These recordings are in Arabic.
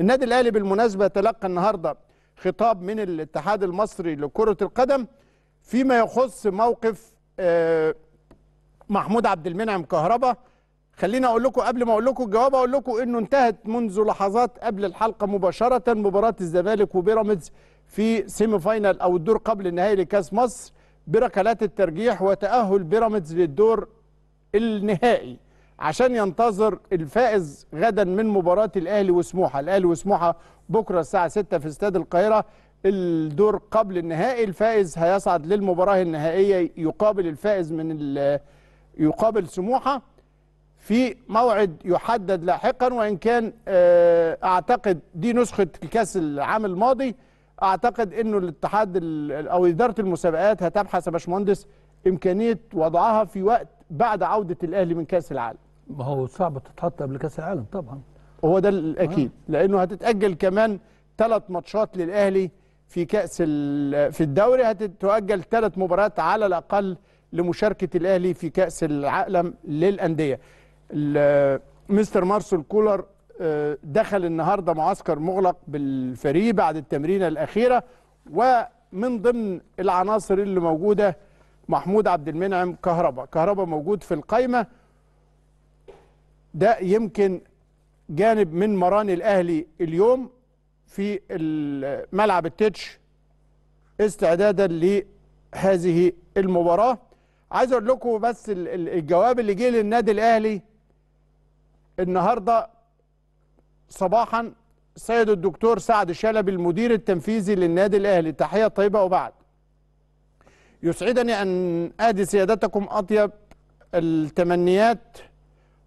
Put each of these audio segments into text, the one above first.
النادي الاهلي بالمناسبه تلقى النهارده خطاب من الاتحاد المصري لكره القدم فيما يخص موقف آه، محمود عبد المنعم كهربا خليني اقول لكم قبل ما اقول لكم الجواب اقول لكم انه انتهت منذ لحظات قبل الحلقه مباشره مباراه الزمالك وبيراميدز في سيمي فاينال او الدور قبل النهائي لكاس مصر بركلات الترجيح وتاهل بيراميدز للدور النهائي عشان ينتظر الفائز غدا من مباراة الأهلي وسموحة الأهلي وسموحة بكرة الساعة 6 في استاد القاهرة الدور قبل النهائي الفائز هيصعد للمباراة النهائية يقابل الفائز من يقابل سموحة في موعد يحدد لاحقا وإن كان آه، أعتقد دي نسخة الكاس العام الماضي أعتقد أنه الاتحاد أو إدارة المسابقات هتبحث يا باشمهندس إمكانية وضعها في وقت بعد عودة الأهلي من كأس العالم ما هو صعب تتحط قبل كاس العالم طبعا هو ده الاكيد آه. لانه هتتاجل كمان ثلاث ماتشات للاهلي في كاس في الدوري هتتؤجل ثلاث مباريات على الاقل لمشاركه الاهلي في كاس العالم للانديه مستر مارسل كولر آه، دخل النهارده معسكر مغلق بالفريق بعد التمرينه الاخيره ومن ضمن العناصر اللي موجوده محمود عبد المنعم كهربا كهربا موجود في القايمه ده يمكن جانب من مران الاهلي اليوم في ملعب التتش استعدادا لهذه المباراه عايز اقول لكم بس الجواب اللي جه للنادي الاهلي النهارده صباحا سيد الدكتور سعد شلبي المدير التنفيذي للنادي الاهلي تحيه طيبه وبعد يسعدني ان اهدي سيادتكم اطيب التمنيات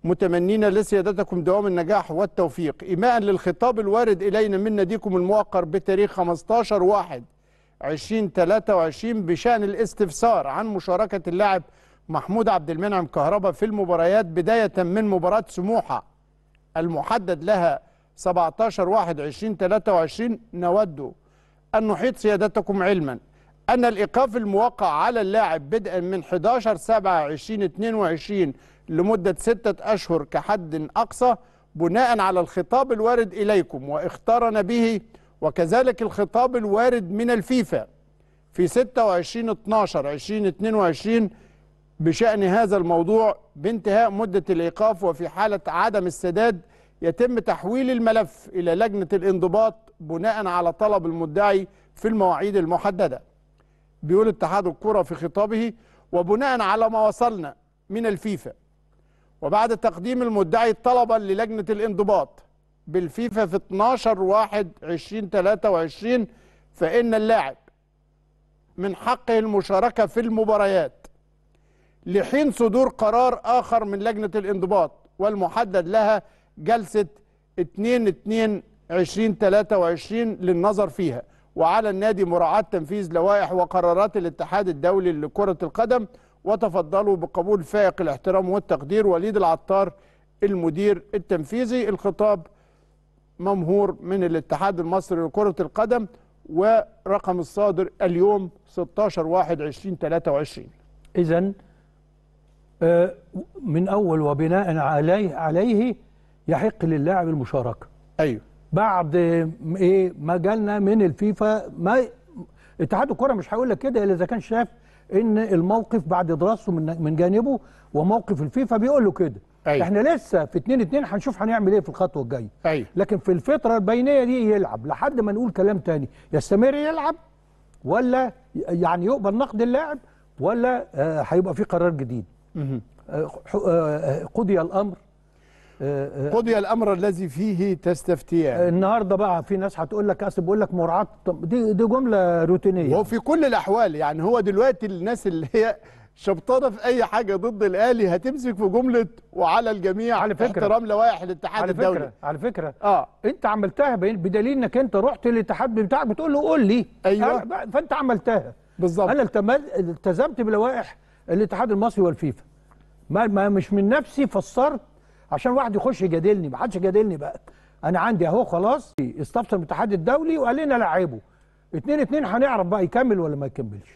متمنين لسيادتكم دوام النجاح والتوفيق إيماء للخطاب الوارد إلينا من ناديكم الموقر بتاريخ 15 واحد 2023 بشأن الاستفسار عن مشاركة اللاعب محمود عبد المنعم كهربا في المباريات بداية من مباراة سموحة المحدد لها 17 واحد 2023 نود أن نحيط سيادتكم علما أن الإيقاف الموقع على اللاعب بدءا من 11 7 2022 لمدة ستة أشهر كحد أقصى بناء على الخطاب الوارد إليكم واختارنا به وكذلك الخطاب الوارد من الفيفا في 26 12 2022 بشأن هذا الموضوع بانتهاء مدة الإيقاف وفي حالة عدم السداد يتم تحويل الملف إلى لجنة الانضباط بناء على طلب المدعي في المواعيد المحددة بيقول اتحاد الكرة في خطابه وبناء على ما وصلنا من الفيفا وبعد تقديم المدعي الطلبة للجنة الانضباط بالفيفا في 12 واحد 20 23 فإن اللاعب من حقه المشاركة في المباريات لحين صدور قرار آخر من لجنة الانضباط والمحدد لها جلسة 2 2 20 23 للنظر فيها وعلى النادي مراعاة تنفيذ لوائح وقرارات الاتحاد الدولي لكرة القدم وتفضلوا بقبول فائق الاحترام والتقدير وليد العطار المدير التنفيذي الخطاب ممهور من الاتحاد المصري لكرة القدم ورقم الصادر اليوم 16 واحد 2023 إذا آه، من أول وبناء عليه عليه يحق للاعب المشاركة أيوه بعد إيه ما جالنا من الفيفا ما اتحاد الكرة مش هيقول لك كده إلا إذا كان شاف ان الموقف بعد دراسته من من جانبه وموقف الفيفا بيقول له كده أيوة. احنا لسه في 2 2 هنشوف هنعمل ايه في الخطوه الجايه أيوة. لكن في الفتره البينيه دي يلعب لحد ما نقول كلام تاني يستمر يلعب ولا يعني يقبل نقد اللاعب ولا آه، هيبقى آه في قرار جديد آه، آه، قضي الامر قضي الامر الذي فيه تستفتيان النهارده بقى في ناس هتقول لك اصل بيقول لك مراعاه دي دي جمله روتينيه وفي كل الاحوال يعني هو دلوقتي الناس اللي هي شبطانه في اي حاجه ضد الاهلي هتمسك في جمله وعلى الجميع على فكره احترام لوائح الاتحاد على الدولي فكرة على فكره اه انت عملتها بدليل انك انت رحت للاتحاد بتاعك بتقول له قول لي ايوه فانت عملتها بالظبط انا التزمت بلوائح الاتحاد المصري والفيفا ما مش من نفسي فسرت عشان واحد يخش يجادلني ما حدش جادلني بقى انا عندي اهو خلاص استفسر الاتحاد الدولي وقال لنا لعبوا اتنين اتنين هنعرف بقى يكمل ولا ما يكملش